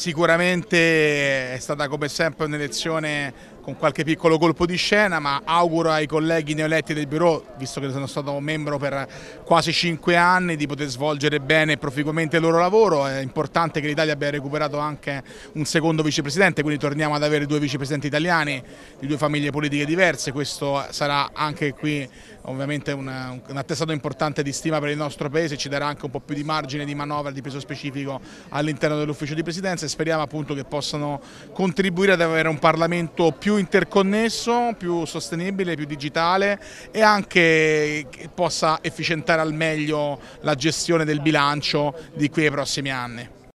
Sicuramente è stata come sempre un'elezione con qualche piccolo colpo di scena, ma auguro ai colleghi neoletti del bureau, visto che sono stato membro per quasi cinque anni, di poter svolgere bene e proficuamente il loro lavoro. È importante che l'Italia abbia recuperato anche un secondo vicepresidente, quindi torniamo ad avere due vicepresidenti italiani di due famiglie politiche diverse. Questo sarà anche qui ovviamente una, un attestato importante di stima per il nostro Paese, ci darà anche un po' più di margine di manovra, di peso specifico all'interno dell'ufficio di presidenza e speriamo appunto che possano contribuire ad avere un Parlamento più più interconnesso, più sostenibile, più digitale e anche che possa efficientare al meglio la gestione del bilancio di qui ai prossimi anni.